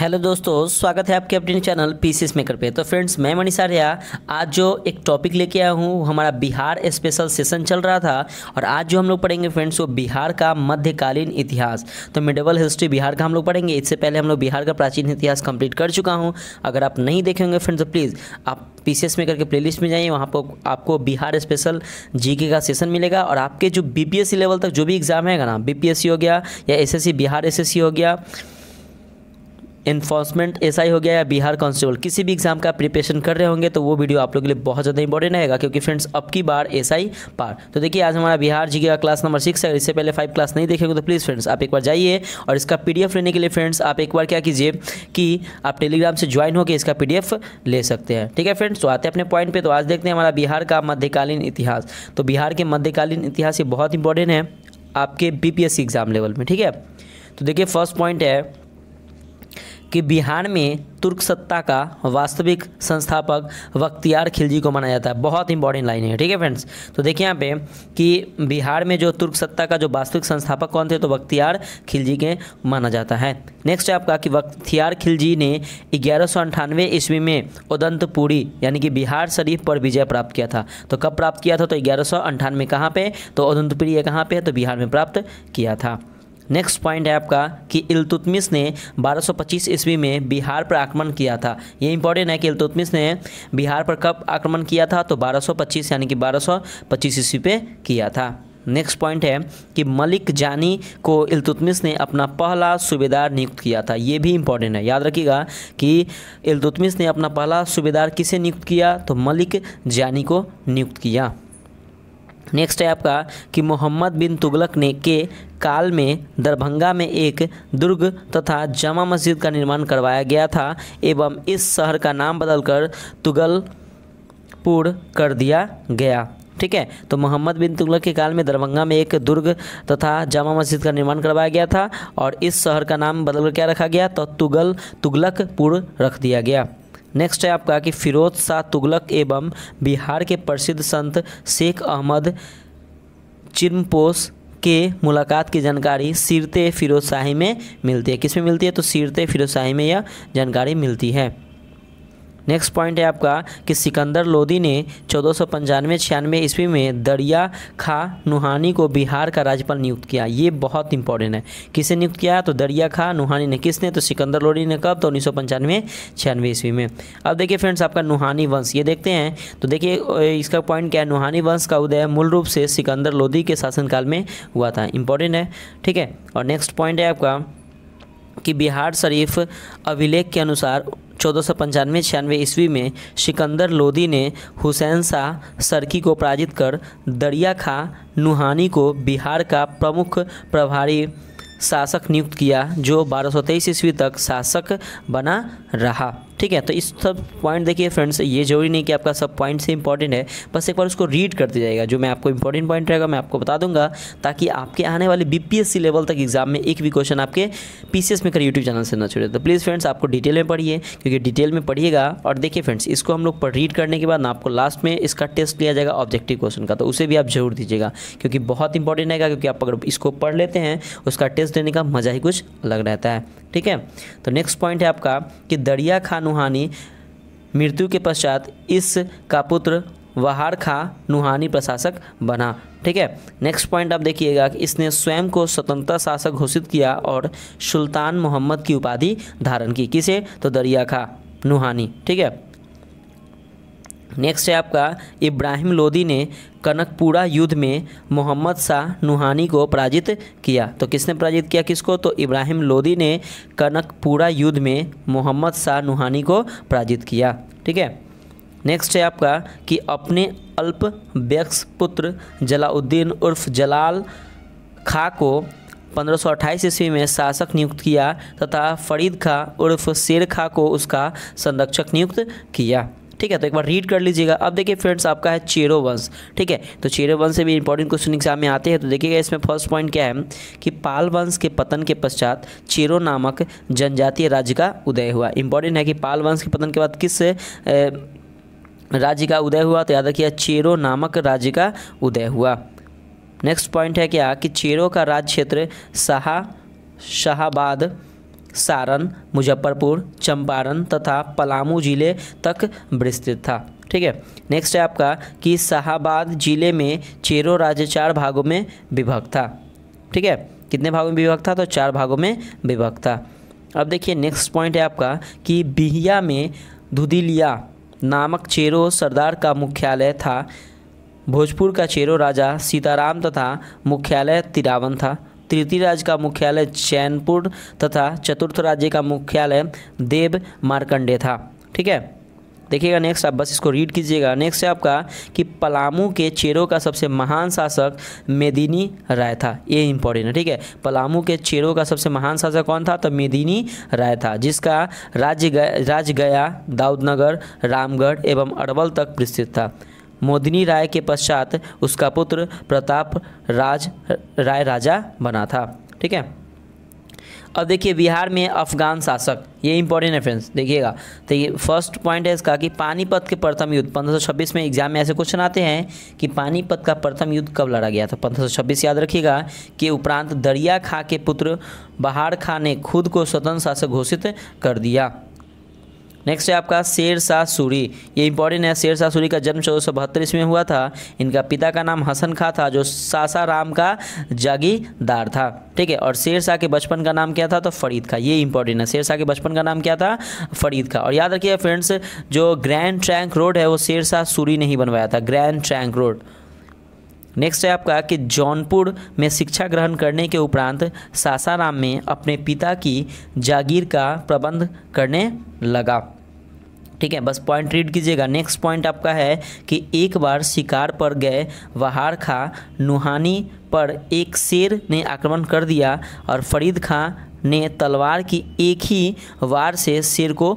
hello दोस्तों स्वागत है आपके अपने चैनल पी मेकर पे तो फ्रेंड्स मैं मनीष आर्या आज जो एक टॉपिक लेके आया हूँ हमारा बिहार स्पेशल सेशन चल रहा था और आज जो हम लोग पढ़ेंगे फ्रेंड्स वो बिहार का मध्यकालीन इतिहास तो मिडेबल हिस्ट्री बिहार का हम लोग पढ़ेंगे इससे पहले हम लोग बिहार का प्राचीन इतिहास कंप्लीट कर चुका हूँ अगर आप नहीं देखेंगे फ्रेंड्स तो प्लीज़ आप पी सी एस मेकर के प्ले लिस्ट में जाइए वहाँ पर आपको बिहार स्पेशल जी का सेशन मिलेगा और आपके जो बी लेवल तक जो भी एग्ज़ाम है ना बी हो गया या एस बिहार एस हो गया इन्फोर्समेंट एस हो गया या बिहार कांस्टेबल किसी भी एग्जाम का प्रिपरेशन कर रहे होंगे तो वो वीडियो आप लोग के लिए बहुत ज़्यादा इंपॉर्टेंट रहेगा क्योंकि फ्रेंड्स अब की बार एस पार तो देखिए आज हमारा बिहार जी का क्लास नंबर सिक्स है इससे पहले फाइव क्लास नहीं देखेंगे तो प्लीज़ फ्रेंड्स आप एक बार जाइए और इसका पी लेने के लिए फ्रेंड्स आप एक बार क्या कीजिए कि आप टेलीग्राम से ज्वाइन होकर इसका पी ले सकते हैं ठीक है फ्रेंड्स तो आते हैं अपने पॉइंट पर तो आज देखते हैं हमारा बिहार का मध्यकालीन इतिहास तो बिहार के मध्यकालीन इतिहास ये बहुत इंपॉर्टेंट है आपके बी एग्ज़ाम लेवल में ठीक है तो देखिए फर्स्ट पॉइंट है कि बिहार में तुर्क सत्ता का वास्तविक संस्थापक वख्तियार खिलजी को माना जाता है बहुत इंपॉर्टेंट लाइन है ठीक है फ्रेंड्स तो देखिए यहाँ पे कि बिहार में जो तुर्क सत्ता का जो वास्तविक संस्थापक कौन थे तो बख्तियार खिलजी के माना जाता है नेक्स्ट है आपका कि वख्तियार खिलजी ने ग्यारह सौ अंठानवे ईस्वी में उदंतपुरी यानी कि बिहार शरीफ पर विजय प्राप्त किया था तो कब प्राप्त किया था तो ग्यारह सौ अंठानवे कहाँ पे तो उदंतपुरी ये कहाँ पर है तो बिहार में प्राप्त किया था नेक्स्ट पॉइंट है आपका कि इलतुतमिस ने 1225 ईस्वी में बिहार पर आक्रमण किया था ये इंपॉर्टेंट है कि इलतुतमिस ने बिहार पर कब आक्रमण किया था तो 1225 यानी कि 1225 ईस्वी पर किया था नेक्स्ट पॉइंट है कि मलिक जानी को इलतुतमिस ने अपना पहला सूबेदार नियुक्त किया था ये भी इंपॉर्टेंट है याद रखिएगा कि इलतुतमिस ने अपना पहला सूबेदार किसे नियुक्त किया तो मलिक जानी को नियुक्त किया नेक्स्ट है आपका कि मोहम्मद बिन तुगलक ने के काल में दरभंगा में एक दुर्ग तथा जामा मस्जिद का निर्माण करवाया गया था एवं इस शहर का नाम बदलकर तुगलपुर कर दिया गया ठीक है तो मोहम्मद बिन तुगलक के काल में दरभंगा में एक दुर्ग तथा जामा मस्जिद का निर्माण करवाया गया था और इस शहर का नाम बदलकर क्या रखा गया तो तुगल तुगलकपुर रख दिया गया नेक्स्ट है आपका कि फिरोज शाह तुगलक एवं बिहार के प्रसिद्ध संत शेख अहमद चिरमपोस के मुलाकात की जानकारी सीरत फिरोजशाही में मिलती है किसमें मिलती है तो सीरत फिरोजशाही में यह जानकारी मिलती है नेक्स्ट पॉइंट है आपका कि सिकंदर लोधी ने चौदह सौ पंचानवे छियानवे ईस्वी में दरिया खा नुहानी को बिहार का राज्यपाल नियुक्त किया ये बहुत इंपॉर्टेंट है किसे नियुक्त किया तो दरिया खा नुहानी ने किसने तो सिकंदर लोधी ने कब तो उन्नीस सौ पंचानवे छियानवे ईस्वी में अब देखिए फ्रेंड्स आपका नुहानी वंश ये देखते हैं तो देखिए इसका पॉइंट क्या है नुहानी वंश का उदय मूल रूप से सिकंदर लोधी के शासनकाल में हुआ था इंपॉर्टेंट है ठीक है और नेक्स्ट पॉइंट है आपका कि बिहार शरीफ अभिलेख के अनुसार चौदह सौ पंचानवे छियानवे ईस्वी में सिकंदर लोदी ने हुसैन शाह सरकी को पराजित कर दरिया खां नुहानी को बिहार का प्रमुख प्रभारी शासक नियुक्त किया जो बारह सौ तेईस ईस्वी तक शासक बना रहा ठीक है तो इस सब पॉइंट देखिए फ्रेंड्स ये जरूरी नहीं कि आपका सब पॉइंट से इंपॉर्टेंट है बस एक बार उसको रीड कर दिया जाएगा जो मैं आपको इंपॉर्टेंट पॉइंट रहेगा मैं आपको बता दूंगा ताकि आपके आने वाले बीपीएससी लेवल तक एग्जाम में एक भी क्वेश्चन आपके पीसीएस कर यूट्यूब चैनल से ना छोड़े तो प्लीज़ फ्रेंड्स आपको डिटेल में पढ़िए क्योंकि डिटेल में पढ़िएगा और देखिए फ्रेंड्स इसको हम लोग रीड करने के बाद ना आपको लास्ट में इसका टेस्ट लिया जाएगा ऑब्जेक्टिव क्वेश्चन का तो उसे भी आप जरूर दीजिएगा क्योंकि बहुत इंपॉर्टेंट रहेगा क्योंकि आप अगर इसको पढ़ लेते हैं उसका टेस्ट देने का मज़ा ही कुछ अलग रहता है ठीक है तो नेक्स्ट पॉइंट है आपका कि दरिया खान नुहानी मृत्यु के पश्चात इस का पुत्र वहार खां नुहानी प्रशासक बना ठीक है नेक्स्ट पॉइंट आप देखिएगा कि इसने स्वयं को स्वतंत्रता शासक घोषित किया और सुल्तान मोहम्मद की उपाधि धारण की किसे तो दरिया खां नुहानी ठीक है नेक्स्ट है आपका इब्राहिम लोदी ने कनकपुरा युद्ध में मोहम्मद शाह नुहानी को पराजित किया तो किसने पराजित किया किसको तो इब्राहिम लोदी ने कनकपुरा युद्ध में मोहम्मद शाह नुहानी को पराजित किया ठीक है नेक्स्ट है आपका कि अपने अल्प व्यक्स पुत्र जलाउद्दीन उर्फ जलाल खां को 1528 ईस्वी में शासक नियुक्त किया तथा फरीद खां उर्फ शेर खां को उसका संरक्षक नियुक्त किया ठीक है तो एक बार रीड कर लीजिएगा अब देखिए फ्रेंड्स आपका है चेरो वंश ठीक है तो चेरो वंश से भी इंपॉर्टेंट क्वेश्चन एग्जाम में आते हैं तो देखिएगा इसमें फर्स्ट पॉइंट क्या है कि पाल वंश के पतन के पश्चात चेरो नामक जनजातीय राज्य का उदय हुआ इंपॉर्टेंट है कि पाल वंश के पतन के बाद किस राज्य का उदय हुआ तो याद रखिए चेरो नामक राज्य का उदय हुआ नेक्स्ट पॉइंट है क्या कि चेरो का राज्य क्षेत्र शाह शाहबाद सारण मुजफ्फरपुर चंपारण तथा पलामू जिले तक विस्तृत था ठीक है नेक्स्ट है आपका कि शाहबाद जिले में चेरो राज्य चार भागों में विभक्त था ठीक है कितने भागों में विभक्त था तो चार भागों में विभक्त था अब देखिए नेक्स्ट पॉइंट है आपका कि बिहिया में धुदिलिया नामक चेरो सरदार का मुख्यालय था भोजपुर का चेरो राजा सीताराम तथा मुख्यालय तिरावन था तृतीय राज्य का मुख्यालय चैनपुर तथा चतुर्थ राज्य का मुख्यालय देव मार्कंडे था ठीक है देखिएगा नेक्स्ट आप बस इसको रीड कीजिएगा नेक्स्ट है आपका कि पलामू के चेरों का सबसे महान शासक मेदिनी राय था ये इंपॉर्टेंट है ठीक है पलामू के चेरों का सबसे महान शासक कौन था तो मेदिनी राय था जिसका राज्य गया गया दाऊदनगर रामगढ़ एवं अरवल तक विस्तृत था मोदिनी राय के पश्चात उसका पुत्र प्रताप राज राय राजा बना था ठीक है अब देखिए बिहार में अफगान शासक ये इंपॉर्टेंट है फ्रेंड्स देखिएगा तो ये फर्स्ट पॉइंट है इसका कि पानीपत के प्रथम युद्ध 1526 में एग्जाम में ऐसे क्वेश्चन आते हैं कि पानीपत का प्रथम युद्ध कब लड़ा गया था 1526 याद रखिएगा कि उपरांत दरिया खां के पुत्र बहार खां ने खुद को स्वतंत्र शासक घोषित कर दिया नेक्स्ट है आपका शेर शाह सूरी ये इंपॉर्टेंट है शेर शाह सूरी का जन्म चौदह सौ बहत्तर ईस्वी में हुआ था इनका पिता का नाम हसन खां था जो सासाराम का जागीरदार था ठीक है और शेर शाह के बचपन का नाम क्या था तो फरीद का ये इंपॉर्टेंट है शेर शाह के बचपन का नाम क्या था फरीद का और याद रखिए फ्रेंड्स जो ग्रैंड ट्रैंक रोड है वो शेर शाह सूरी ने ही बनवाया था ग्रैंड ट्रैंक रोड नेक्स्ट है आपका कि जौनपुर में शिक्षा ग्रहण करने के उपरांत सासाराम में अपने पिता की जागीर का प्रबंध करने लगा ठीक है बस पॉइंट रीड कीजिएगा नेक्स्ट पॉइंट आपका है कि एक बार शिकार पर गए वहार खां नुहानी पर एक शेर ने आक्रमण कर दिया और फरीद खां ने तलवार की एक ही वार से शेर को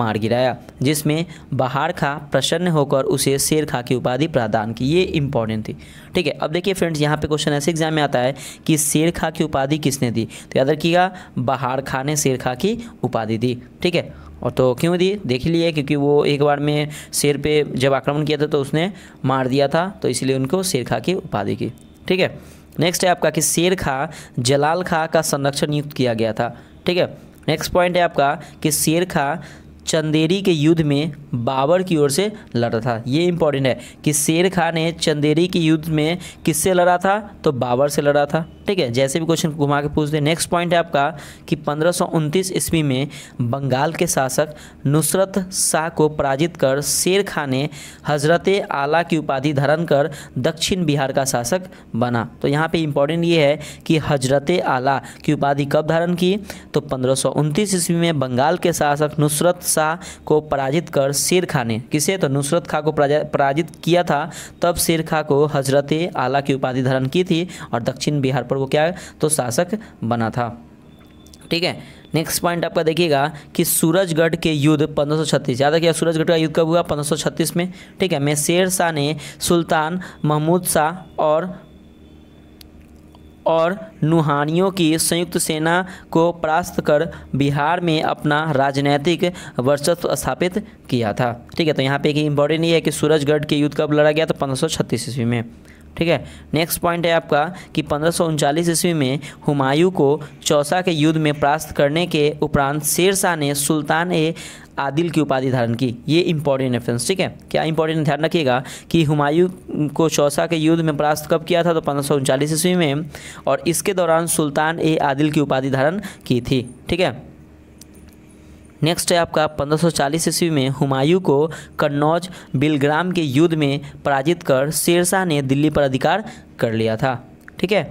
मार गिराया जिसमें बहार खां प्रसन्न होकर उसे शेर खां की उपाधि प्रदान की ये इंपॉर्टेंट थी ठीक है अब देखिए फ्रेंड्स यहाँ पे क्वेश्चन ऐसे एग्जाम में आता है कि शेर खां की उपाधि किसने दी तो याद रखिएगा बहार खां ने शेर खां की उपाधि दी ठीक है और तो क्यों दी देख लिए क्योंकि वो एक बार में शेर पे जब आक्रमण किया था तो उसने मार दिया था तो इसलिए उनको शेर खा की उपाधि की ठीक है नेक्स्ट है आपका कि शेर खा जलाल खा का संरक्षण नियुक्त किया गया था ठीक है नेक्स्ट पॉइंट है आपका कि शेर खा चंदेरी के युद्ध में बाबर की ओर से लड़ा था ये इंपॉर्टेंट है कि शेर खा ने चंदेरी के युद्ध में किससे लड़ा था तो बाबर से लड़ा था ठीक है जैसे भी क्वेश्चन घुमा के पूछते हैं नेक्स्ट पॉइंट है आपका कि पंद्रह ईस्वी में बंगाल के शासक नुसरत शाह को पराजित कर शेर खान ने हजरत आला की उपाधि धारण कर दक्षिण बिहार का शासक बना तो यहाँ पे इम्पोर्टेंट ये है कि हजरत आला की उपाधि कब धारण की तो पंद्रह ईस्वी में बंगाल के शासक नुसरत शाह को पराजित कर शेर खां ने किसे तो नुसरत खां को पराजित किया था तब शेर खां को हजरत आला की उपाधि धारण की थी और दक्षिण बिहार पर वो क्या है तो शासक बना था ठीक है नेक्स्ट पॉइंट आपका देखिएगा कि सूरजगढ़ के युद्ध 1536 याद रखिए सूरजगढ़ का युद्ध कब हुआ 1536 में ठीक है मैं शेर शाह ने सुल्तान महमूद शाह और और नुहानियों की संयुक्त सेना को परास्त कर बिहार में अपना राजनैतिक वर्चस्व स्थापित किया था ठीक है तो यहाँ पे एक इम्पॉर्टेंट ये है कि सूरजगढ़ के युद्ध कब लड़ा गया तो पंद्रह ईस्वी में ठीक है नेक्स्ट पॉइंट है आपका कि पंद्रह ईस्वी में हुमायूं को चौसा के युद्ध में परास्त करने के उपरांत शेरशाह ने सुल्तान ए आदिल की उपाधि धारण की ये इंपॉर्टेंट रेफरेंस ठीक है क्या इंपॉर्टेंट ध्यान रखिएगा कि हुमायूं को चौसा के युद्ध में परास्त कब किया था तो पंद्रह ईस्वी में और इसके दौरान सुल्तान ए आदिल की उपाधि धारण की थी ठीक है नेक्स्ट है आपका 1540 ईस्वी में हुमायूं को कन्नौज बिलग्राम के युद्ध में पराजित कर शेरशाह ने दिल्ली पर अधिकार कर लिया था ठीक है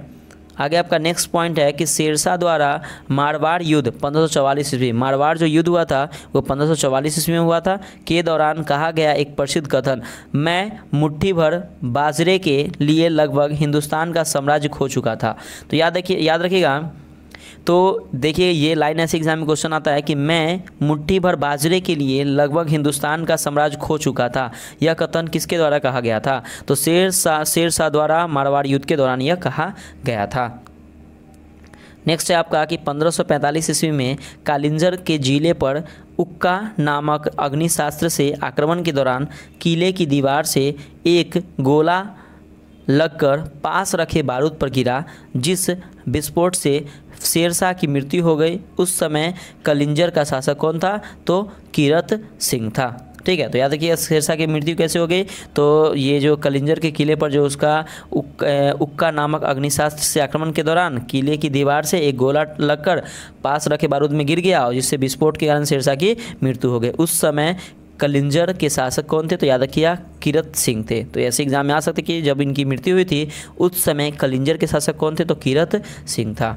आगे आपका नेक्स्ट पॉइंट है कि शेरशाह द्वारा मारवाड़ युद्ध 1544 ईस्वी मारवाड़ जो युद्ध हुआ था वो 1544 ईस्वी में हुआ था के दौरान कहा गया एक प्रसिद्ध कथन मैं मुट्ठी भर बाजरे के लिए लगभग हिंदुस्तान का साम्राज्य खो चुका था तो याद रखिए याद रखिएगा तो देखिए ये लाइन ऐसे एग्जाम में क्वेश्चन आता है कि मैं मुट्ठी भर बाजरे के लिए लगभग हिंदुस्तान का साम्राज्य खो चुका था यह कथन किसके द्वारा कहा गया था तो शेर शाह शेर शाह द्वारा मारवाड़ युद्ध के दौरान यह कहा गया था नेक्स्ट है आपका कि 1545 ईस्वी में कालिंजर के जिले पर उक्का नामक अग्निशास्त्र से आक्रमण के दौरान किले की दीवार से एक गोला लगकर पास रखे बारूद पर गिरा जिस विस्फोट से शेरशाह की मृत्यु हो गई उस समय कलिंजर का शासक कौन था तो किरत सिंह था ठीक है तो याद रखिए शेरशाह की मृत्यु कैसे हो गई तो ये जो कलिंजर के किले पर जो उसका उक, उक्का नामक अग्निशास्त्र से आक्रमण के दौरान किले की दीवार से एक गोला लगकर पास रखे बारूद में गिर गया और जिससे विस्फोट के कारण शेरशाह की मृत्यु हो गई उस समय कलिंजर के शासक कौन थे तो याद रखिए किरत सिंह थे तो ऐसे एग्जाम में आ सकते कि जब इनकी मृत्यु हुई थी उस समय कलिंजर के शासक कौन थे तो किरत सिंह था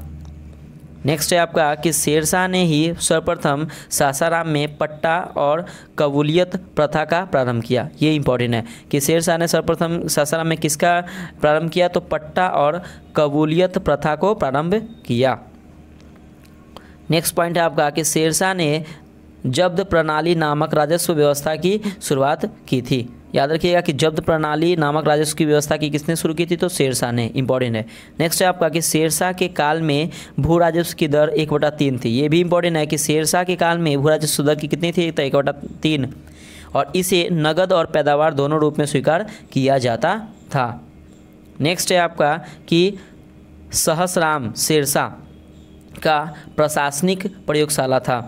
नेक्स्ट है आपका कि शेरशाह ने ही सर्वप्रथम सासाराम में पट्टा और कबूलियत प्रथा का प्रारंभ किया ये इंपॉर्टेंट है कि शेरशाह ने सर्वप्रथम सासाराम में किसका प्रारंभ किया तो पट्टा और कबूलियत प्रथा को प्रारंभ किया नेक्स्ट पॉइंट है आपका कि शेरशाह ने जब्द प्रणाली नामक राजस्व व्यवस्था की शुरुआत की थी याद रखिएगा कि जब्त प्रणाली नामक राजस्व की व्यवस्था की किसने शुरू की थी तो शेरशाह ने इंपॉर्टेंट है नेक्स्ट है आपका कि शेरशाह के काल में भू राजस्व की दर एक बटा तीन थी ये भी इंपॉर्टेंट है कि शेरशाह के काल में भू राजस्व दर की कितनी थी तो एक बटा तीन और इसे नगद और पैदावार दोनों रूप में स्वीकार किया जाता था नेक्स्ट है आपका कि सहसराम शेरशाह का प्रशासनिक प्रयोगशाला था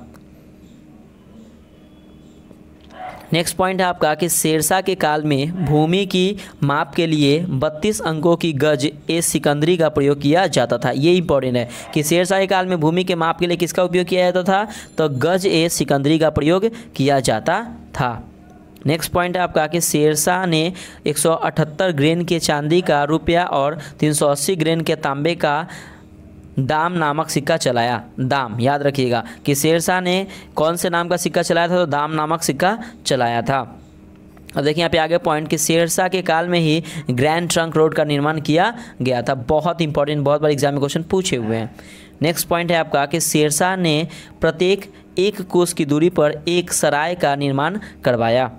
नेक्स्ट पॉइंट है आपका कि शेरशाह के काल में भूमि की माप के लिए बत्तीस अंकों की गज ए सिकंदरी का प्रयोग किया जाता था ये इंपॉर्टेंट है कि शेरशाह के काल में भूमि के माप के लिए किसका उपयोग किया जाता था तो गज ए सिकंदरी का प्रयोग किया जाता था नेक्स्ट पॉइंट है आपका कि शेरशाह ने 178 ग्रेन के चांदी का रुपया और 380 ग्रेन के तांबे का दाम नामक सिक्का चलाया दाम याद रखिएगा कि शेरशाह ने कौन से नाम का सिक्का चलाया था तो दाम नामक सिक्का चलाया था अब देखिए यहाँ पे आगे पॉइंट कि शेरशाह के काल में ही ग्रैंड ट्रंक रोड का निर्माण किया गया था बहुत इंपॉर्टेंट बहुत बार एग्जाम में क्वेश्चन पूछे हुए हैं नेक्स्ट पॉइंट है आपका कि शेरशाह ने प्रत्येक एक कोस की दूरी पर एक सराय का निर्माण करवाया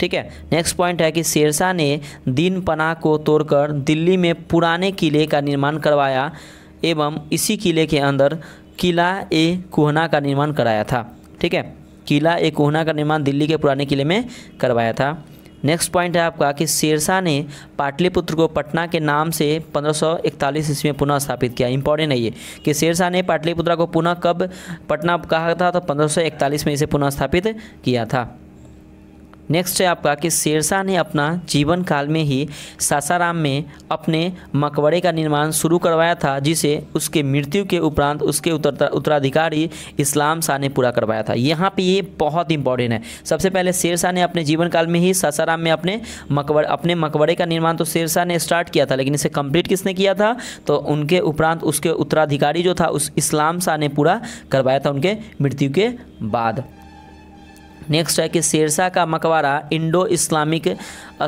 ठीक है नेक्स्ट पॉइंट है कि शेरशाह ने दीन पना को तोड़कर दिल्ली में पुराने किले का निर्माण करवाया एवं इसी किले के अंदर किला ए कोहना का निर्माण कराया था ठीक है किला ए कोहना का निर्माण दिल्ली के पुराने किले में करवाया था नेक्स्ट पॉइंट है आपका कि शेरशाह ने पाटलिपुत्र को पटना के नाम से 1541 ईस्वी में पुनः स्थापित किया इंपॉर्टेंट है ये कि शेरशाह ने पाटलिपुत्रा को पुनः कब पटना कहा था तो 1541 में इसे पुनः स्थापित किया था नेक्स्ट है आपका कि शेरशाह ने अपना जीवन काल में ही सासाराम में अपने मकबरे का निर्माण शुरू करवाया था जिसे उसके मृत्यु के उपरांत उसके उत्तराधिकारी इस्लाम शाह ने पूरा करवाया था यहाँ पे ये बहुत इंपॉर्टेंट है सबसे पहले शेरशाह ने अपने जीवन काल में ही सासाराम में अपने मकबर अपने मकबरे का निर्माण तो शेरशाह ने स्टार्ट किया था लेकिन इसे कंप्लीट किसने किया था तो उनके उपरांत उसके उत्तराधिकारी जो था उस इस्लाम शाह ने पूरा करवाया था उनके मृत्यु के बाद नेक्स्ट है कि शेरशाह का मकबरा इंडो इस्लामिक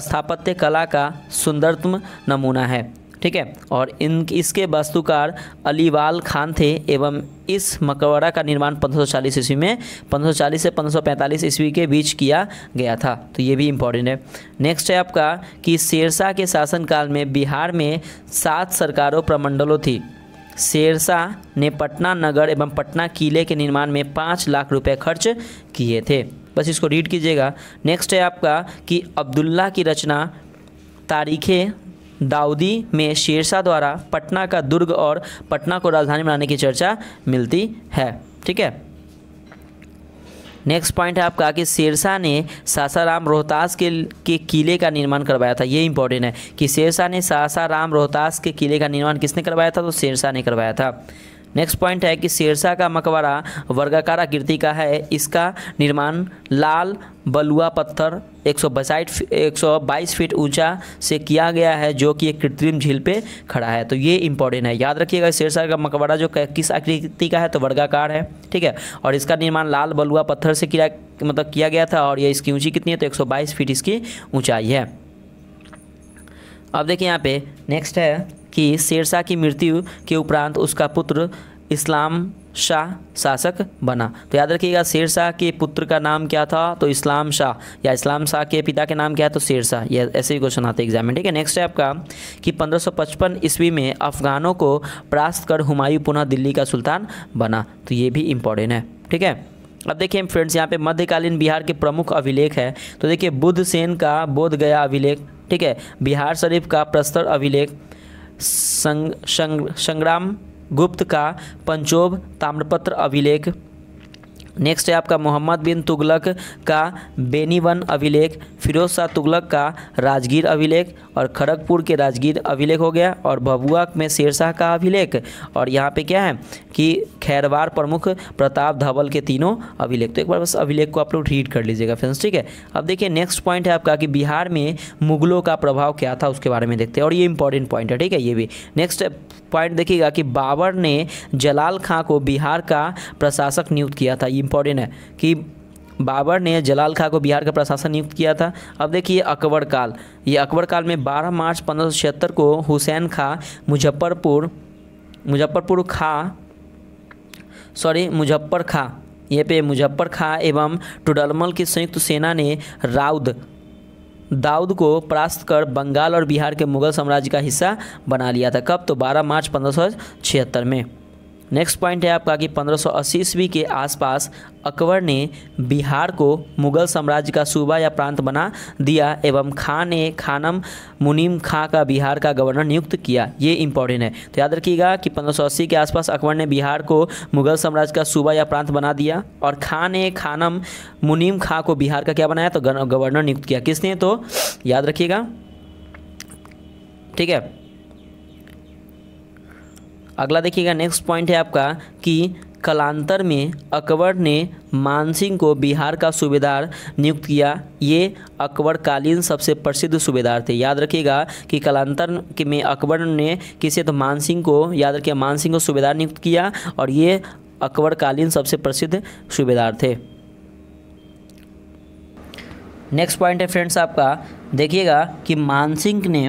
स्थापत्य कला का सुंदरतम नमूना है ठीक है और इन इसके वास्तुकार अलीवाल खान थे एवं इस मकबरा का निर्माण 1540 ईस्वी में 1540 से 1545 ईस्वी के बीच किया गया था तो ये भी इम्पोर्टेंट है नेक्स्ट है आपका कि शेरशाह के शासनकाल में बिहार में सात सरकारों प्रमंडलों थी शेरशाह ने पटना नगर एवं पटना किले के निर्माण में पाँच लाख रुपए खर्च किए थे बस इसको रीड कीजिएगा नेक्स्ट है आपका कि अब्दुल्ला की रचना तारीख़ दाऊदी में शेरशाह द्वारा पटना का दुर्ग और पटना को राजधानी बनाने की चर्चा मिलती है ठीक है नेक्स्ट पॉइंट है आपका कि शेरशाह ने सासाराम रोहतास के के किले का निर्माण करवाया था ये इंपॉर्टेंट है कि शेरशाह ने सासाराम रोहतास के किले का निर्माण किसने करवाया था तो शेरशाह ने करवाया था नेक्स्ट पॉइंट है कि शेरशाह का मकबरा वर्गाकार आकृति का है इसका निर्माण लाल बलुआ पत्थर एक सौ बाईस फीट ऊंचा से किया गया है जो कि एक कृत्रिम झील पे खड़ा है तो ये इंपॉर्टेंट है याद रखिएगा शेरशाह का मकबरा जो किस आकृति का है तो वर्गाकार है ठीक है और इसका निर्माण लाल बलुआ पत्थर से किया मतलब किया गया था और ये इसकी ऊंची कितनी है तो 122 फीट इसकी ऊंचाई है अब देखिए यहाँ पे नेक्स्ट है कि शेरशाह की मृत्यु के उपरांत उसका पुत्र इस्लाम शाह शासक बना तो याद रखिएगा शेरशाह के पुत्र का नाम क्या था तो इस्लाम शाह या इस्लाम शाह के पिता के नाम क्या है तो शेरशाह ये ऐसे ही क्वेश्चन आते एग्जाम में ठीक है नेक्स्ट है आपका कि 1555 ईस्वी में अफगानों को परास्त कर हुमायूं पुनः दिल्ली का सुल्तान बना तो ये भी इम्पोर्टेंट है ठीक है अब देखिए फ्रेंड्स यहाँ पे मध्यकालीन बिहार के प्रमुख अभिलेख है तो देखिए बुद्ध सेन का बोधगया अभिलेख ठीक है बिहार शरीफ का प्रस्तर अभिलेख संग, संग, संग्राम गुप्त का पंचोब ताम्रपत्र अभिलेख नेक्स्ट है आपका मोहम्मद बिन तुगलक का बेनीवन अभिलेख फिरोज शाह तुगलक का राजगीर अभिलेख और खड़गपुर के राजगीर अभिलेख हो गया और भभुआ में शेरशाह का अभिलेख और यहाँ पे क्या है कि खैरवार प्रमुख प्रताप धवल के तीनों अभिलेख तो एक बार बस अभिलेख को आप लोग रीड कर लीजिएगा फ्रेंड्स ठीक है अब देखिए नेक्स्ट पॉइंट है आपका कि बिहार में मुगलों का प्रभाव क्या था उसके बारे में देखते हैं और ये इंपॉर्टेंट पॉइंट है ठीक है ये भी नेक्स्ट पॉइंट देखिएगा कि बाबर ने जलाल खां को बिहार का प्रशासक नियुक्त किया था ये इंपॉर्टेंट है कि बाबर ने जलाल खां को बिहार का प्रशासन नियुक्त किया था अब देखिए अकबर काल ये अकबर काल में 12 मार्च पंद्रह को हुसैन खां मुजफ्फरपुर मुजफ्फरपुर खां सॉरी मुजफ्फर खां ये पे मुजफ्फर खां एवं टुडलमल की संयुक्त सेना ने राउद दाऊद को परास्त कर बंगाल और बिहार के मुगल साम्राज्य का हिस्सा बना लिया था कब तो 12 मार्च पंद्रह में नेक्स्ट पॉइंट है आपका कि 1580 ईस्वी के आसपास अकबर ने बिहार को मुगल साम्राज्य का सूबा या प्रांत बना दिया एवं खान ने खानम मुनीम खां का बिहार का गवर्नर नियुक्त किया ये इंपॉर्टेंट है तो याद रखिएगा कि 1580 के आसपास अकबर ने बिहार को मुगल साम्राज्य का सूबा या प्रांत बना दिया और खान ने खानम मुनीम खां को बिहार का क्या बनाया तो गवर्नर नियुक्त किया किसने तो याद रखिएगा ठीक है अगला देखिएगा नेक्स्ट पॉइंट है आपका कि कलांतर में अकबर ने मानसिंह को बिहार का सूबेदार नियुक्त किया ये अकबरकालीन सबसे प्रसिद्ध सूबेदार थे याद रखिएगा कि कलांतर में अकबर ने किसे तो मानसिंह को याद रखिए मानसिंह को सूबेदार नियुक्त किया और ये अकबरकालीन सबसे प्रसिद्ध सूबेदार थे नेक्स्ट पॉइंट है फ्रेंड्स आपका देखिएगा कि मानसिंह ने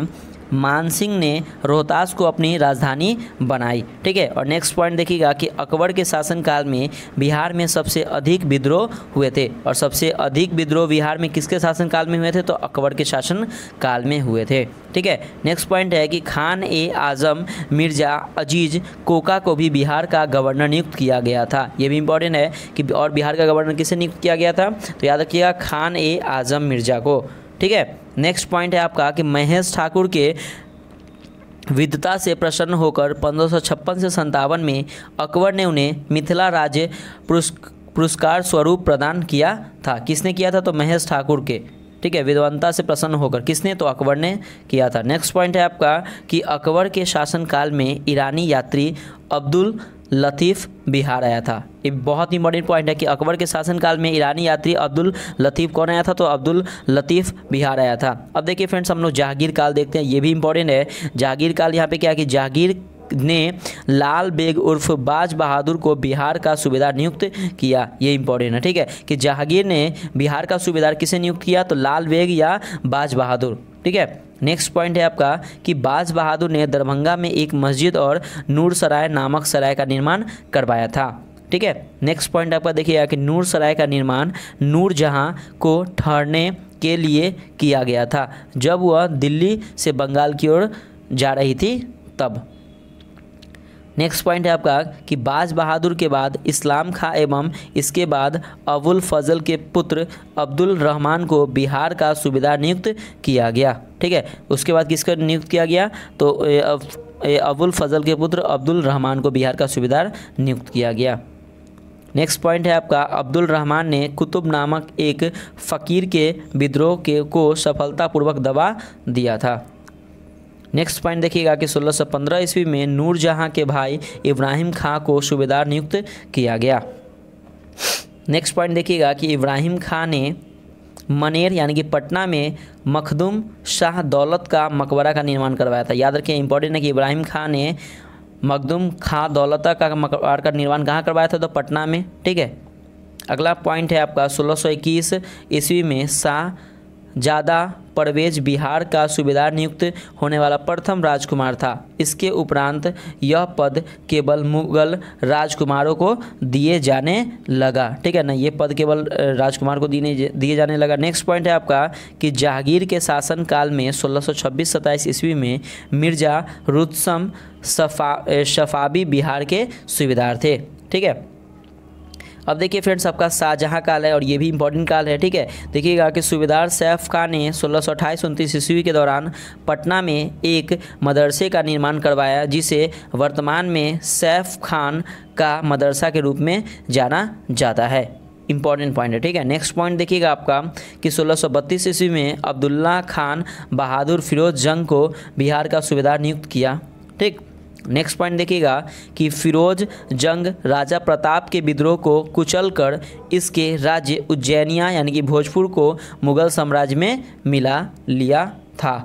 मानसिंह ने रोहतास को अपनी राजधानी बनाई ठीक है और नेक्स्ट पॉइंट देखिएगा कि अकबर के शासनकाल में बिहार में सबसे अधिक विद्रोह हुए थे और सबसे अधिक विद्रोह बिहार में किसके शासनकाल में हुए थे तो अकबर के शासन काल में हुए थे ठीक है नेक्स्ट पॉइंट है कि खान ए आजम मिर्जा अजीज कोका को भी बिहार का गवर्नर नियुक्त किया गया था ये भी इंपॉर्टेंट है कि और बिहार का गवर्नर किसे नियुक्त किया गया था तो याद रखिएगा खान ए आजम मिर्जा को ठीक है नेक्स्ट पॉइंट है आपका कि महेश ठाकुर के विधता से प्रसन्न होकर पंद्रह से संतावन में अकबर ने उन्हें मिथिला राज्य पुरस्कार स्वरूप प्रदान किया था किसने किया था तो महेश ठाकुर के ठीक है विद्वंता से प्रसन्न होकर किसने तो अकबर ने किया था नेक्स्ट पॉइंट है आपका कि अकबर के शासनकाल में ईरानी यात्री अब्दुल लतीफ़ बिहार आया था ये बहुत ही इंपॉर्टेंट पॉइंट है कि अकबर के शासनकाल में ईरानी यात्री अब्दुल लतीफ़ कौन आया था तो अब्दुल लतीफ़ बिहार आया था अब देखिए फ्रेंड्स हम लोग जहागीर काल देखते हैं ये भी इंपॉर्टेंट है जहागीर काल यहाँ पे क्या है कि जहागीर ने लाल बेग उर्फ बाज बहादुर को बिहार का सूबेदार नियुक्त किया ये इंपॉर्टेंट है ठीक है कि जहागीर ने बिहार का सूबेदार किसे नियुक्त किया तो लाल बेग या बाज बहादुर ठीक है नेक्स्ट पॉइंट है आपका कि बाज बहादुर ने दरभंगा में एक मस्जिद और नूरसराय नामक सराय का निर्माण करवाया था ठीक है नेक्स्ट पॉइंट आपका देखिएगा कि नूर सराय का निर्माण नूरजहाँ को ठहरने के लिए किया गया था जब वह दिल्ली से बंगाल की ओर जा रही थी तब नेक्स्ट पॉइंट है आपका कि बाज बहादुर के बाद इस्लाम खां एवं इसके बाद अबुल फजल के पुत्र अब्दुल रहमान को बिहार का सूबेदार नियुक्त किया गया ठीक है उसके बाद किसको नियुक्त किया गया तो अबुल फजल के पुत्र अब्दुल रहमान को बिहार का सूबेदार नियुक्त किया गया नेक्स्ट पॉइंट है आपका अब्दुल रहमान ने कुतुब नामक एक फ़कीर के विद्रोह के को सफलतापूर्वक दबा दिया था नेक्स्ट पॉइंट देखिएगा कि 1615 ईस्वी में नूरजहाँ के भाई इब्राहिम खां को सूबेदार नियुक्त किया गया नेक्स्ट पॉइंट देखिएगा कि इब्राहिम खां ने मनेर यानी कि पटना में मखदूम शाह दौलत का मकबरा का निर्माण करवाया था याद रखिए इंपॉर्टेंट है कि इब्राहिम खां ने मखदूम खां दौलत का मकबरा का निर्माण कहाँ करवाया था तो पटना में ठीक है अगला पॉइंट है आपका इक्कीस ईस्वी में शाह ज़्यादा परवेज बिहार का सूबेदार नियुक्त होने वाला प्रथम राजकुमार था इसके उपरांत यह पद केवल मुगल राजकुमारों को दिए जाने लगा ठीक है ना ये पद केवल राजकुमार को दिए दिए जाने लगा नेक्स्ट पॉइंट है आपका कि जहांगीर के शासनकाल में 1626 सौ ईस्वी में मिर्ज़ा रुत्सम शफा शफाबी बिहार के सूबेदार थे ठीक है अब देखिए फ्रेंड्स आपका शाहजहाँ काल है और ये भी इंपॉर्टेंट काल है ठीक है देखिएगा कि सूबेदार सैफ खान ने सोलह सौ अट्ठाईस उनतीस ईस्वी के दौरान पटना में एक मदरसे का निर्माण करवाया जिसे वर्तमान में सैफ खान का मदरसा के रूप में जाना जाता है इम्पॉर्टेंट पॉइंट है ठीक है नेक्स्ट पॉइंट देखिएगा आपका कि सोलह सौ बत्तीस ईस्वी में अब्दुल्ला खान बहादुर फिरोज जंग को बिहार का सूबेदार नियुक्त किया ठीक नेक्स्ट पॉइंट देखिएगा कि फिरोज जंग राजा प्रताप के विद्रोह को कुचल कर इसके राज्य उज्जैनिया यानी कि भोजपुर को मुगल साम्राज्य में मिला लिया था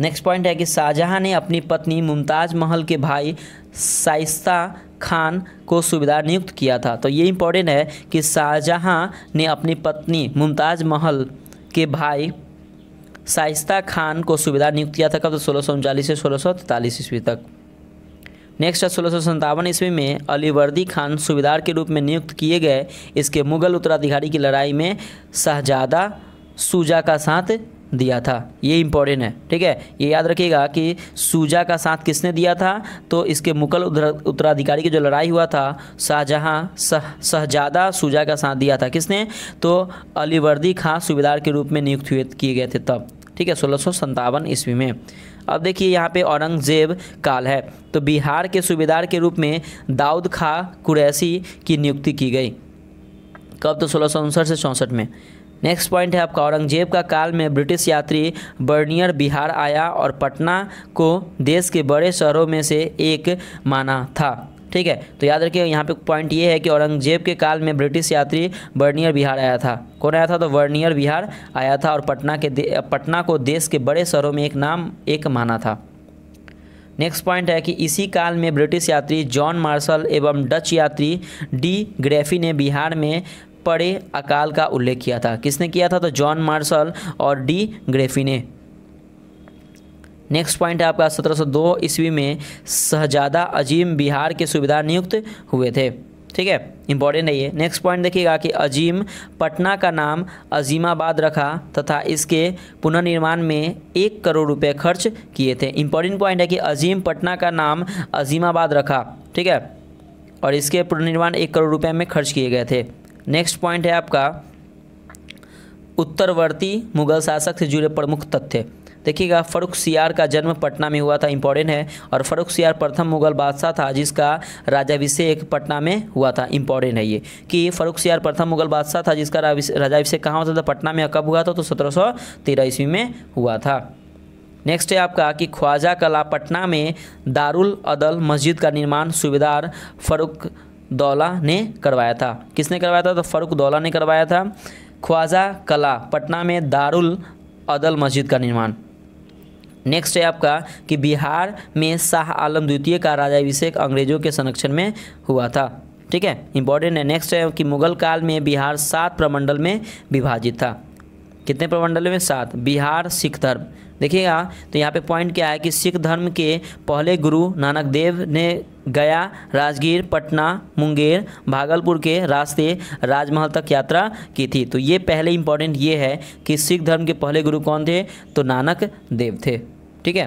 नेक्स्ट पॉइंट है कि शाहजहाँ ने अपनी पत्नी मुमताज़ महल के भाई साइस्ता खान को सुविधा नियुक्त किया था तो ये इम्पोर्टेंट है कि शाहजहाँ ने अपनी पत्नी मुमताज़ महल के भाई शाइस्ता खान को सूबेदार नियुक्त किया था कब तो सोलह से सोलह सौ ईस्वी तक नेक्स्ट है सोलह सौ ईस्वी में अलीवर्दी खान सूबेदार के रूप में नियुक्त किए गए इसके मुगल उत्तराधिकारी की लड़ाई में शहजादा सूजा का साथ दिया था ये इम्पोर्टेंट है ठीक है ये याद रखिएगा कि सूजा का साथ किसने दिया था तो इसके मुगल उत्तराधिकारी की जो लड़ाई हुआ था शाहजहाँ शहजादा सूजा का साथ दिया था किसने तो अलीवर्दी खान सूबेदार के रूप में नियुक्त किए गए थे तब ठीक है सोलह सौ ईस्वी में अब देखिए यहाँ पे औरंगजेब काल है तो बिहार के सूबेदार के रूप में दाऊद खा कुरैसी की नियुक्ति की गई कब तो सोलह से चौंसठ में नेक्स्ट पॉइंट है आपका औरंगजेब का काल में ब्रिटिश यात्री बर्नियर बिहार आया और पटना को देश के बड़े शहरों में से एक माना था ठीक है तो याद रखिए यहाँ पे पॉइंट ये है कि औरंगजेब के काल में ब्रिटिश यात्री वर्नियर बिहार आया था कौन आया था तो वर्नियर बिहार आया था और पटना के पटना को देश के बड़े शहरों में एक नाम एक माना था नेक्स्ट पॉइंट है कि इसी काल में ब्रिटिश यात्री जॉन मार्शल एवं डच यात्री डी ग्रेफी ने बिहार में पड़े अकाल का उल्लेख किया था किसने किया था तो जॉन मार्शल और डी ग्रेफी ने नेक्स्ट पॉइंट है आपका 1702 ईस्वी में शहजादा अजीम बिहार के सूबेदार नियुक्त हुए थे ठीक है इंपॉर्टेंट है ये नेक्स्ट पॉइंट देखिएगा कि अजीम पटना का नाम अजीमाबाद रखा तथा इसके पुनर्निर्माण में एक करोड़ रुपए खर्च किए थे इंपॉर्टेंट पॉइंट है कि अजीम पटना का नाम अजीमाबाद रखा ठीक है और इसके पुनर्निर्माण एक करोड़ रुपए में खर्च किए गए थे नेक्स्ट पॉइंट है आपका उत्तरवर्ती मुगल शासक से जुड़े प्रमुख तथ्य देखिएगा फ़रुख सियार का जन्म पटना में हुआ था इंपॉर्टेंट है और फ़रुख सियार प्रथम मुगल बादशाह था जिसका राजाभिषेक पटना में हुआ था इंपॉर्टेंट है ये कि फ़रुख सियार प्रथम मुगल बादशाह था जिसका राजाभिषेक कहाँ होता था पटना में कब हुआ था तो सत्रह सौ ईस्वी में हुआ था नेक्स्ट है आपका कि ख्वाजा कला पटना में दारुल अदल मस्जिद का निर्माण सूबेदार फ़रुख दौला ने करवाया था किसने करवाया था तो फ़रुख दौला ने करवाया था ख्वाजा कला पटना में दारुल अदल मस्जिद का निर्माण नेक्स्ट है आपका कि बिहार में शाह आलम द्वितीय का राजाभिषेक अंग्रेजों के संरक्षण में हुआ था ठीक है इंपॉर्टेंट है नेक्स्ट है कि मुगल काल में बिहार सात प्रमंडल में विभाजित था कितने प्रमंडल में सात बिहार सिख धर्म देखिएगा तो यहाँ पे पॉइंट क्या है कि सिख धर्म के पहले गुरु नानक देव ने गया राजगीर पटना मुंगेर भागलपुर के रास्ते राजमहल तक यात्रा की थी तो ये पहले इंपॉर्टेंट ये है कि सिख धर्म के पहले गुरु कौन थे तो नानक देव थे ठीक है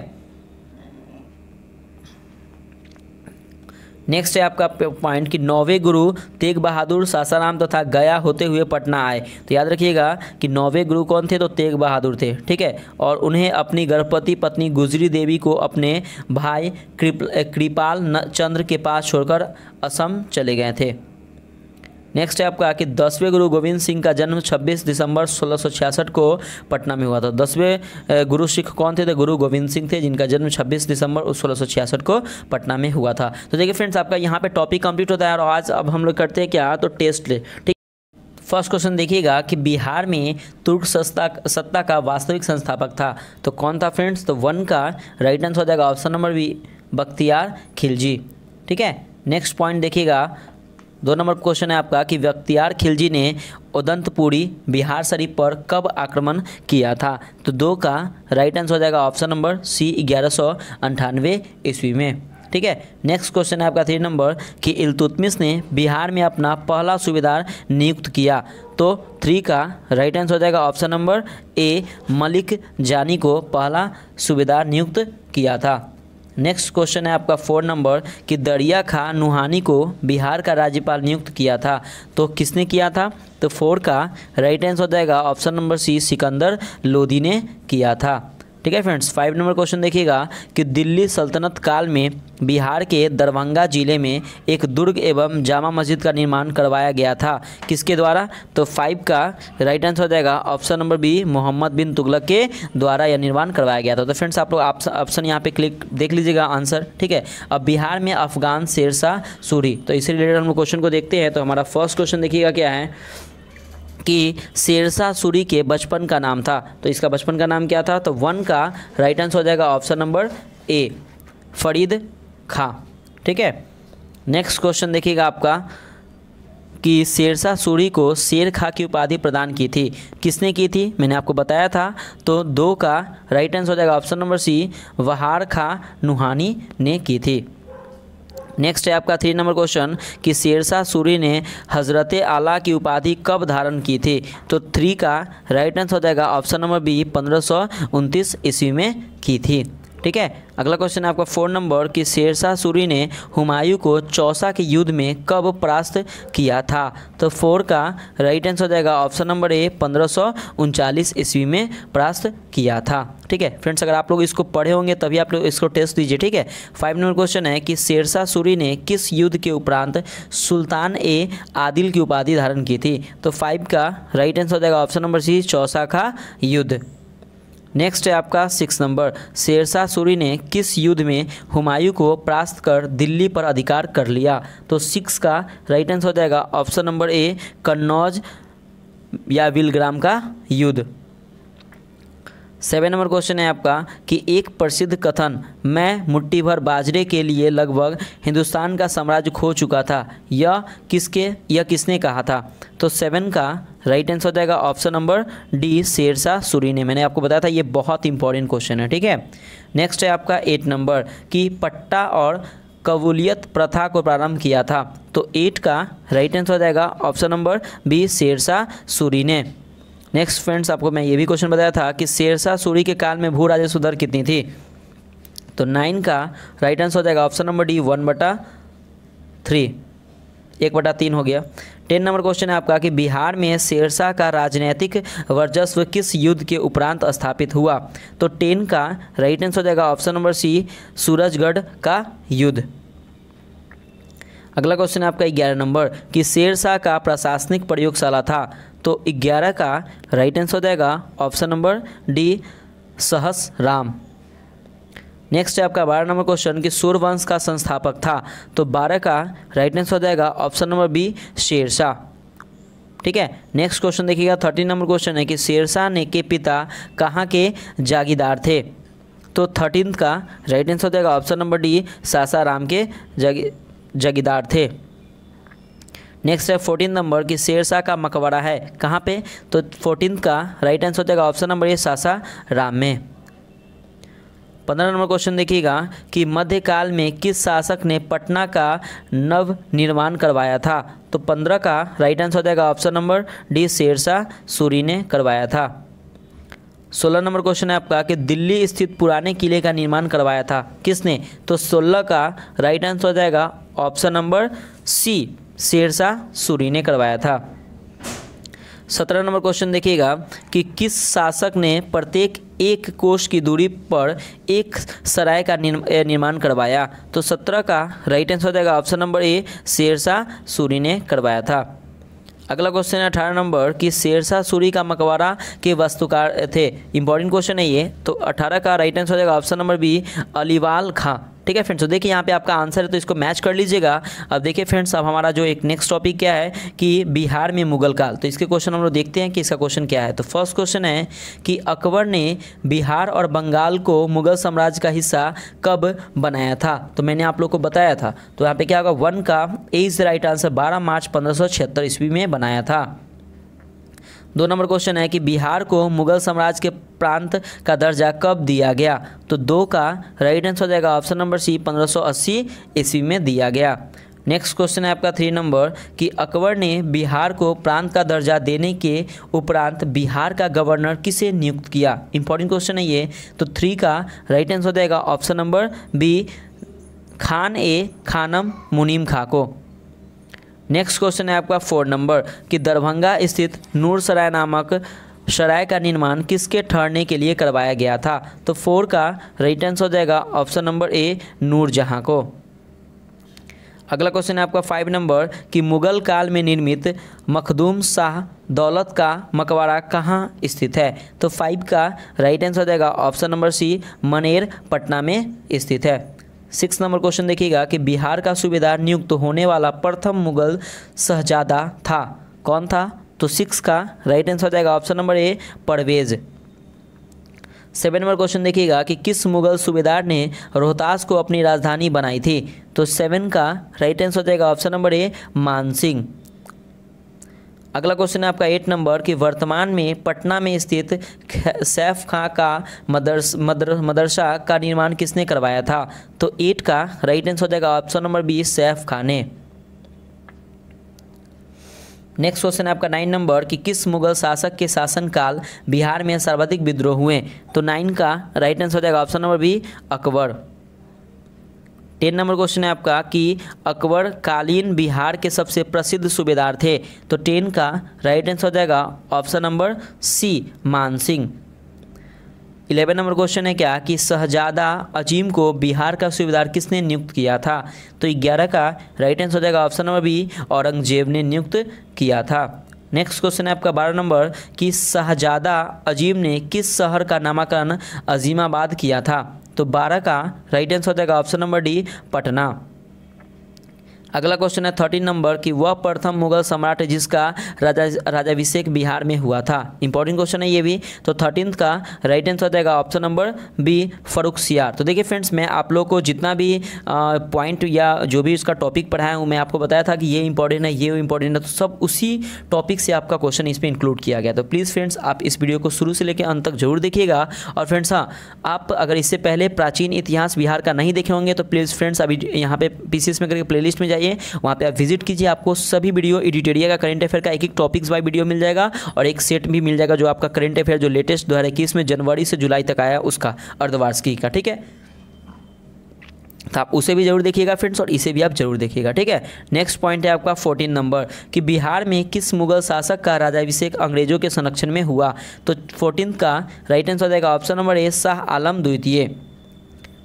नेक्स्ट है आपका पॉइंट कि नौवे गुरु तेग बहादुर सासाराम तथा तो गया होते हुए पटना आए तो याद रखिएगा कि नौवे गुरु कौन थे तो तेग बहादुर थे ठीक है और उन्हें अपनी गर्भवती पत्नी गुजरी देवी को अपने भाई कृपाल चंद्र के पास छोड़कर असम चले गए थे नेक्स्ट है आपका कि दसवें गुरु गोविंद सिंह का जन्म 26 दिसंबर 1666 को पटना में हुआ था दसवें गुरु सिख कौन थे तो गुरु गोविंद सिंह थे जिनका जन्म 26 दिसंबर 1666 को पटना में हुआ था तो देखिए फ्रेंड्स आपका यहाँ पे टॉपिक कंप्लीट होता है और आज अब हम लोग करते हैं क्या तो टेस्ट ले ठीक फर्स्ट क्वेश्चन देखिएगा कि बिहार में तुर्क सत्ता सत्ता का वास्तविक संस्थापक था तो कौन था फ्रेंड्स तो वन का राइट आंसर हो जाएगा option number B Bakhtiyar Khilji ठीक है नेक्स्ट पॉइंट देखिएगा दो नंबर क्वेश्चन है आपका कि व्यक्तियार खिलजी ने उदंतपुरी बिहार शरीफ पर कब आक्रमण किया था तो दो का राइट आंसर हो जाएगा ऑप्शन नंबर सी ग्यारह सौ अंठानवे ईस्वी में ठीक है नेक्स्ट क्वेश्चन है आपका थ्री नंबर कि इल्तुतमिस ने बिहार में अपना पहला सूबेदार नियुक्त किया तो थ्री का राइट आंसर हो जाएगा ऑप्शन नंबर ए मलिक जानी को पहला सूबेदार नियुक्त किया था नेक्स्ट क्वेश्चन है आपका फोर नंबर कि दरिया खां नुहानी को बिहार का राज्यपाल नियुक्त किया था तो किसने किया था तो फोर का राइट आंसर हो जाएगा option number C Sikandar Lodi ने किया था ठीक है फ्रेंड्स फाइव नंबर क्वेश्चन देखिएगा कि दिल्ली सल्तनत काल में बिहार के दरभंगा जिले में एक दुर्ग एवं जामा मस्जिद का निर्माण करवाया गया था किसके द्वारा तो फाइव का राइट आंसर हो जाएगा option number B Muhammad bin Tughlaq के द्वारा यह निर्माण करवाया गया था तो फ्रेंड्स आप लोग ऑप्शन यहाँ पे क्लिक देख लीजिएगा आंसर ठीक है अब बिहार में अफगान शेरशाह सूरी तो इसी रिलेटेड हम लोग क्वेश्चन को देखते हैं तो हमारा फर्स्ट क्वेश्चन देखिएगा क्या है कि शेरशाह सूरी के बचपन का नाम था तो इसका बचपन का नाम क्या था तो वन का राइट आंसर हो जाएगा ऑप्शन नंबर ए फरीद खा ठीक है नेक्स्ट क्वेश्चन देखिएगा आपका कि शेरशाह सूरी को शेर खा की उपाधि प्रदान की थी किसने की थी मैंने आपको बताया था तो दो का राइट आंसर हो जाएगा ऑप्शन नंबर सी वहार खा नुहानी ने की थी नेक्स्ट है आपका थ्री नंबर क्वेश्चन कि शेरशाह सूरी ने हजरत आला की उपाधि कब धारण की थी तो थ्री का राइट आंसर हो जाएगा ऑप्शन नंबर बी पंद्रह ईस्वी में की थी ठीक है अगला क्वेश्चन है आपका फोर नंबर कि शेरशाह सूरी ने हुमायूं को चौसा के युद्ध में कब परास्त किया था तो फोर का राइट आंसर हो जाएगा ऑप्शन नंबर ए पंद्रह ईस्वी में परास्त किया था ठीक है फ्रेंड्स अगर आप लोग इसको पढ़े होंगे तभी आप लोग इसको टेस्ट दीजिए ठीक है फाइव नंबर क्वेश्चन है कि शेरशाह सूरी ने किस युद्ध के उपरांत सुल्तान ए आदिल की उपाधि धारण की थी तो फाइव का राइट आंसर हो जाएगा ऑप्शन नंबर सी चौसा का युद्ध नेक्स्ट है आपका सिक्स नंबर शेरशाह सूरी ने किस युद्ध में हुमायूं को परास्त कर दिल्ली पर अधिकार कर लिया तो सिक्स का राइट आंसर हो जाएगा ऑप्शन नंबर ए कन्नौज या विलग्राम का युद्ध सेवन नंबर क्वेश्चन है आपका कि एक प्रसिद्ध कथन मैं मुट्ठी भर बाजरे के लिए लगभग हिंदुस्तान का साम्राज्य खो चुका था यह किसके यह किसने कहा था तो सेवन का राइट आंसर हो जाएगा option number D Sher Shah Suri ने मैंने आपको बताया था ये बहुत इंपॉर्टेंट क्वेश्चन है ठीक है नेक्स्ट है आपका एट नंबर कि पट्टा और कबूलियत प्रथा को प्रारंभ किया था तो एट का राइट आंसर हो जाएगा option number B Sher Shah Suri ने नेक्स्ट फ्रेंड्स आपको मैं ये भी क्वेश्चन बताया था कि शेरशाह सूरी के काल में भू राजस्व दर कितनी थी तो नाइन का राइट आंसर हो जाएगा ऑप्शन नंबर डी वन बटा थ्री एक बटा तीन हो गया टेन नंबर क्वेश्चन है आपका कि बिहार में शेरशाह का राजनैतिक वर्चस्व किस युद्ध के उपरांत स्थापित हुआ तो टेन का राइट आंसर हो जाएगा ऑप्शन नंबर सी सूरजगढ़ का युद्ध अगला क्वेश्चन है आपका ग्यारह नंबर कि शेरशाह का प्रशासनिक प्रयोगशाला था तो ग्यारह का राइट आंसर हो जाएगा ऑप्शन नंबर डी सहस राम नेक्स्ट है आपका बारह नंबर क्वेश्चन कि सूर्यवंश का संस्थापक था तो बारह का राइट आंसर हो जाएगा ऑप्शन नंबर बी शेरशाह ठीक है नेक्स्ट क्वेश्चन देखिएगा थर्टीन नंबर क्वेश्चन है कि शेरशाह ने के पिता कहाँ के जागीदार थे तो थर्टीन का राइट आंसर हो जाएगा ऑप्शन नंबर डी सासाराम के जागी जगीदार थे नेक्स्ट है फोर्टीन नंबर कि शेरशाह का मकबरा है कहाँ पे तो फोर्टीन का राइट आंसर हो जाएगा ऑप्शन नंबर ये सासा राम में पंद्रह नंबर क्वेश्चन देखिएगा कि मध्यकाल में किस शासक ने पटना का नव निर्माण करवाया था तो पंद्रह का राइट आंसर हो जाएगा option number D Sher Shah Suri ने करवाया था सोलह नंबर क्वेश्चन है आपका कि दिल्ली स्थित पुराने किले का निर्माण करवाया था किसने तो सोलह का राइट आंसर हो जाएगा option number C Sher Shah Suri ने करवाया था सत्रह नंबर क्वेश्चन देखिएगा कि किस शासक ने प्रत्येक एक कोष की दूरी पर एक सराय का निर्माण करवाया तो सत्रह का राइट आंसर हो जाएगा option number A Sher Shah Suri ने करवाया था अगला क्वेश्चन है अठारह नंबर कि शेरशाह सूरी का मकबरा के वस्तुकार थे इंपॉर्टेंट क्वेश्चन है ये तो अठारह का राइट आंसर हो जाएगा option number B Aliwal Khan ठीक है फ्रेंड्स तो देखिए यहाँ पे आपका आंसर है तो इसको मैच कर लीजिएगा अब देखिए फ्रेंड्स अब हमारा जो एक नेक्स्ट टॉपिक क्या है कि बिहार में मुगल काल तो इसके क्वेश्चन हम लोग देखते हैं कि इसका क्वेश्चन क्या है तो फर्स्ट क्वेश्चन है कि अकबर ने बिहार और बंगाल को मुगल साम्राज्य का हिस्सा कब बनाया था तो मैंने आप लोग को बताया था तो यहाँ पे क्या होगा वन का A is the right answer बारह मार्च पंद्रह ईस्वी में बनाया था दो नंबर क्वेश्चन है कि बिहार को मुगल साम्राज्य के प्रांत का दर्जा कब दिया गया तो दो का राइट आंसर हो जाएगा ऑप्शन नंबर सी 1580 ईस्वी में दिया गया नेक्स्ट क्वेश्चन है आपका थ्री नंबर कि अकबर ने बिहार को प्रांत का दर्जा देने के उपरांत बिहार का गवर्नर किसे नियुक्त किया इंपॉर्टेंट क्वेश्चन है ये तो थ्री का राइट आंसर हो जाएगा option number B Khan e Khanan Munim Khan को नेक्स्ट क्वेश्चन है आपका फोर नंबर कि दरभंगा स्थित नूरसराय नामक सराय का निर्माण किसके ठहरने के लिए करवाया गया था तो फोर का राइट आंसर हो जाएगा ऑप्शन नंबर ए नूरजहाँ को अगला क्वेश्चन है आपका फाइव नंबर कि मुगल काल में निर्मित मखदूम शाह दौलत का मकबरा कहाँ स्थित है तो फाइव का राइट आंसर हो जाएगा option number C Maner Patna में स्थित है सिक्स नंबर क्वेश्चन देखिएगा कि बिहार का सूबेदार नियुक्त होने वाला प्रथम मुगल शहजादा था कौन था तो सिक्स का राइट आंसर हो जाएगा option number A Parvez seven number question देखिएगा कि किस मुगल सूबेदार ने रोहतास को अपनी राजधानी बनाई थी तो सेवन का राइट आंसर हो जाएगा ऑप्शन नंबर ए मानसिंह अगला क्वेश्चन है आपका एट नंबर कि वर्तमान में पटना में स्थित सैफ खां का मदरस मदर, मदरसा का निर्माण किसने करवाया था तो एट का राइट आंसर हो जाएगा option number B Saif Khan ने नेक्स्ट क्वेश्चन है आपका नाइन नंबर कि किस मुगल शासक के शासनकाल बिहार में सर्वाधिक विद्रोह हुए तो नाइन का राइट आंसर हो जाएगा option number B Akbar ten number question है आपका कि अकबर कालीन बिहार के सबसे प्रसिद्ध सूबेदार थे तो टेन का राइट आंसर हो जाएगा option number C Man Singh eleven number question है क्या कि शहजादा अजीम को बिहार का सूबेदार किसने नियुक्त किया था तो ग्यारह का राइट आंसर हो जाएगा ऑप्शन नंबर बी औरंगजेब ने नियुक्त किया था नेक्स्ट क्वेश्चन है आपका बारह नंबर कि शहजादा अजीम ने किस शहर का नामाकरण अजीमाबाद किया था तो बारह का राइट आंसर हो जाएगा ऑप्शन नंबर डी पटना अगला क्वेश्चन है थर्टीन नंबर कि वह प्रथम मुगल सम्राट जिसका राजा राजाभिषेक बिहार में हुआ था इंपॉर्टेंट क्वेश्चन है ये भी तो थर्टीन का राइट आंसर हो जाएगा ऑप्शन नंबर बी फरूख सियार तो देखिए फ्रेंड्स मैं आप लोग को जितना भी पॉइंट या जो भी उसका टॉपिक पढ़ाया हूँ मैं आपको बताया था कि ये इंपॉर्टेंट है ये इंपॉर्टेंट है तो सब उसी टॉपिक से आपका क्वेश्चन इस पर इंक्लूड किया गया तो प्लीज़ फ्रेंड्स आप इस वीडियो को शुरू से लेकर अंत तक जरूर देखिएगा और फ्रेंड्स हाँ आप अगर इससे पहले प्राचीन इतिहास बिहार का नहीं देखे होंगे तो प्लीज़ फ्रेंड्स अभी यहाँ पे पीसीएस में करके प्लेलिस्ट में जाइए जाइए वहाँ पर आप विजिट कीजिए आपको सभी वीडियो एडिटेरिया का करंट अफेयर का एक एक टॉपिक्स वाई वीडियो मिल जाएगा और एक सेट भी मिल जाएगा जो आपका करंट अफेयर जो लेटेस्ट दो में जनवरी से जुलाई तक आया उसका अर्धवार्षिकी का ठीक है तो आप उसे भी जरूर देखिएगा फ्रेंड्स और इसे भी आप जरूर देखिएगा ठीक है नेक्स्ट पॉइंट है आपका फोर्टीन नंबर कि बिहार में किस मुगल शासक का राजाभिषेक अंग्रेजों के संरक्षण में हुआ तो फोर्टीन का राइट आंसर हो जाएगा option number A Shah Alam द्वितीय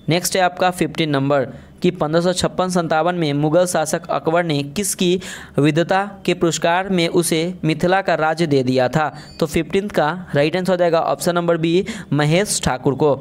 नेक्स्ट है आपका फिफ्टीन नंबर कि पंद्रह सौ में मुगल शासक अकबर ने किसकी विधता के पुरस्कार में उसे मिथिला का राज्य दे दिया था तो फिफ्टींथ का राइट आंसर हो जाएगा option number B Mahesh Thakur को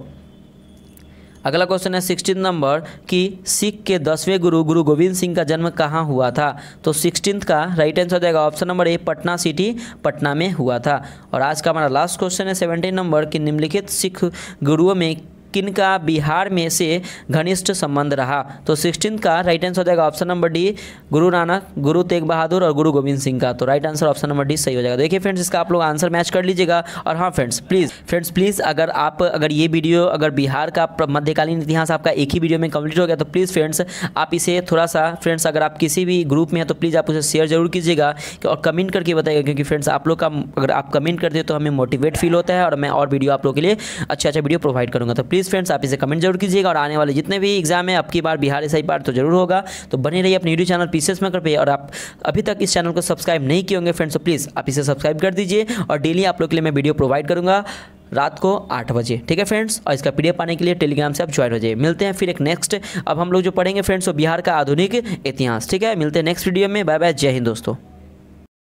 अगला क्वेश्चन है सिक्सटीन नंबर कि सिख के दसवें गुरु गुरु गोविंद सिंह का जन्म कहाँ हुआ था तो सिक्सटीन का राइट आंसर हो जाएगा option number A Patna city Patna में हुआ था और आज का हमारा लास्ट क्वेश्चन है सेवनटीन नंबर कि निम्नलिखित सिख गुरुओं में किन का बिहार में से घनिष्ठ संबंध रहा तो सिक्सटीन का राइट आंसर हो जाएगा ऑप्शन नंबर डी गुरु नानक गुरु तेग बहादुर और गुरु गोविंद सिंह का तो right answer option number D सही हो जाएगा देखिए फ्रेंड्स इसका आप लोग आंसर मैच कर लीजिएगा और हाँ फ्रेंड्स प्लीज़ फ्रेंड्स प्लीज़ अगर आप अगर ये वीडियो अगर बिहार का मध्यकालीन इतिहास आपका एक ही वीडियो में कंप्लीट हो गया तो प्लीज़ फ्रेंड्स आप इसे थोड़ा सा फ्रेंड्स अगर आप किसी भी ग्रुप में हैं तो प्लीज़ आप उसे शेयर जरूर कीजिएगा और कमेंट करके बताइएगा क्योंकि फ्रेंड्स आप लोग का अगर आप कमेंट करते हो तो हमें मोटिवेट फील होता है और मैं और वीडियो आप लोग के लिए अच्छा अच्छा वीडियो प्रोवाइड करूँगा तो प्लीज़ प्लीज़ फ्रेंड्स आप इसे कमेंट जरूर कीजिएगा और आने वाले जितने भी एग्जाम है आपकी बार बिहार ही बार तो जरूर होगा तो बने रहिए अपने यूट्यूब चैनल पीसीएस मेकर पे और आप अभी तक इस चैनल को सब्सक्राइब नहीं किए होंगे फ्रेंड्स तो प्लीज़ आप इसे सब्सक्राइब कर दीजिए और डेली आप लोग के लिए मैं वीडियो प्रोवाइड करूँगा रात को आठ बजे ठीक है फ्रेंड्स और इसका पीडीएफ पाने के लिए टेलीग्राम से आप ज्वाइन हो जाइए मिलते हैं फिर एक नेक्स्ट अब हम लोग जो पढ़ेंगे फ्रेंड्स वो बिहार का आधुनिक इतिहास ठीक है मिलते हैं नेक्स्ट वीडियो में बाय बाय जय हिंद दोस्तों